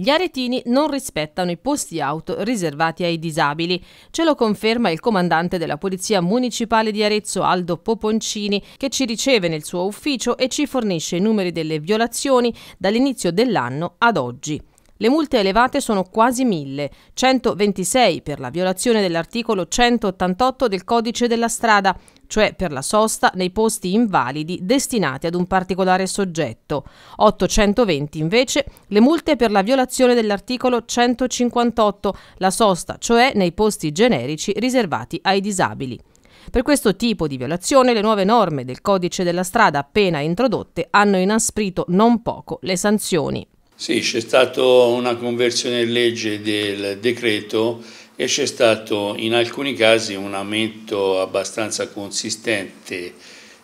Gli aretini non rispettano i posti auto riservati ai disabili. Ce lo conferma il comandante della Polizia Municipale di Arezzo, Aldo Poponcini, che ci riceve nel suo ufficio e ci fornisce i numeri delle violazioni dall'inizio dell'anno ad oggi. Le multe elevate sono quasi 1000, 126 per la violazione dell'articolo 188 del codice della strada, cioè per la sosta nei posti invalidi destinati ad un particolare soggetto, 820 invece le multe per la violazione dell'articolo 158, la sosta cioè nei posti generici riservati ai disabili. Per questo tipo di violazione le nuove norme del codice della strada appena introdotte hanno inasprito non poco le sanzioni. Sì, c'è stata una conversione in legge del decreto e c'è stato in alcuni casi un aumento abbastanza consistente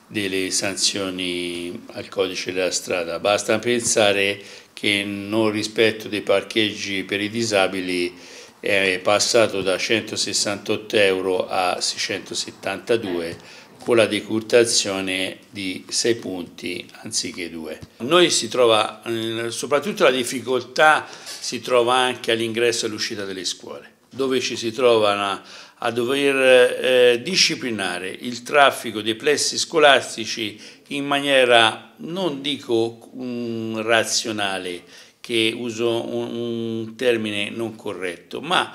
delle sanzioni al codice della strada. Basta pensare che non rispetto dei parcheggi per i disabili è passato da 168 euro a 672 con la decurtazione di 6 punti anziché 2. Noi si trova, eh, soprattutto la difficoltà si trova anche all'ingresso e all'uscita delle scuole, dove ci si trova a dover eh, disciplinare il traffico dei plessi scolastici in maniera, non dico um, razionale, che uso un, un termine non corretto, ma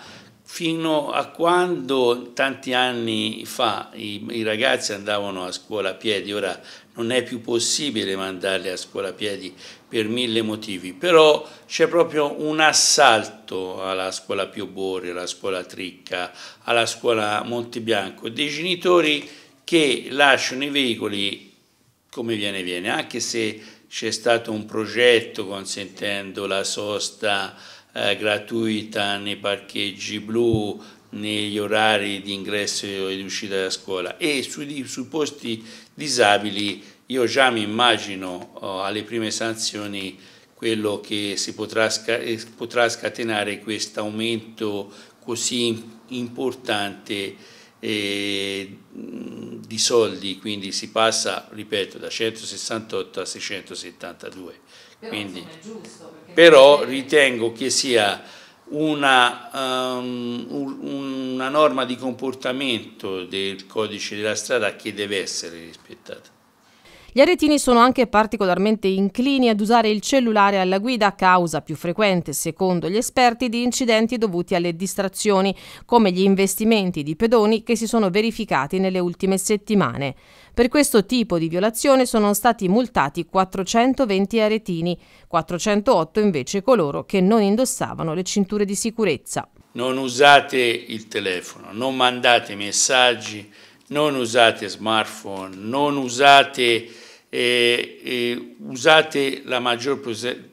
fino a quando tanti anni fa i, i, ragazzi andavano a scuola a piedi, ora non è più possibile mandarli a scuola a piedi per mille motivi, però c'è proprio un assalto alla scuola Piobori, alla scuola Tricca, alla scuola Montebianco, dei genitori che lasciano i veicoli come viene viene, anche se c'è stato un progetto consentendo la sosta eh, gratuita nei parcheggi blu, negli orari di ingresso e di uscita da scuola e sui, sui posti disabili io già mi immagino oh, alle prime sanzioni quello che si potrà, eh, potrà scatenare questo aumento così importante di soldi, quindi si passa, ripeto, da 168 a 672. Però, quindi, giusto, però ritengo che sia una, um, una norma di comportamento del codice della strada che deve essere rispettata. Gli aretini sono anche particolarmente inclini ad usare il cellulare alla guida, causa più frequente, secondo gli esperti, di incidenti dovuti alle distrazioni, come gli investimenti di pedoni che si sono verificati nelle ultime settimane. Per questo tipo di violazione sono stati multati 420 aretini, 408 invece coloro che non indossavano le cinture di sicurezza. Non usate il telefono, non mandate messaggi non usate smartphone, non usate, eh, eh, usate la maggior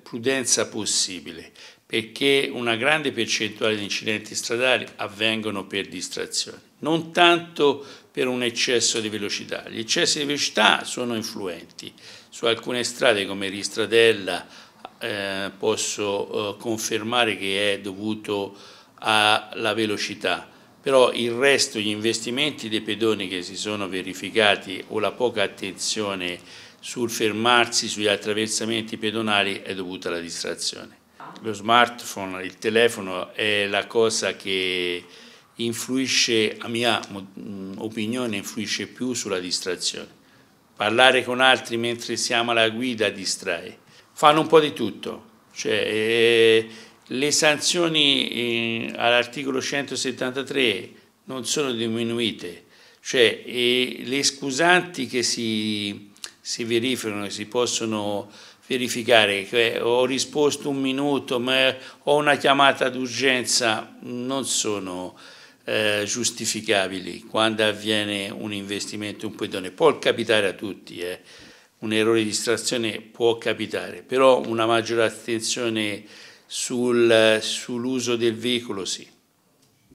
prudenza possibile perché una grande percentuale di incidenti stradali avvengono per distrazione, non tanto per un eccesso di velocità. Gli eccessi di velocità sono influenti. Su alcune strade come Ristradella eh, posso eh, confermare che è dovuto alla velocità, però il resto, gli investimenti dei pedoni che si sono verificati o la poca attenzione sul fermarsi, sugli attraversamenti pedonali è dovuta alla distrazione. Lo smartphone, il telefono è la cosa che influisce, a mia mm, opinione, influisce più sulla distrazione. Parlare con altri mentre siamo alla guida distrae. Fanno un po' di tutto, cioè, eh, le sanzioni eh, all'articolo 173 non sono diminuite, cioè eh, le scusanti che si, si verificano, si possono verificare, cioè, ho risposto un minuto, ma ho una chiamata d'urgenza, non sono eh, giustificabili quando avviene un investimento, un pedone. Può capitare a tutti, eh. un errore di distrazione può capitare, però una maggiore attenzione sul, sull'uso del veicolo sì.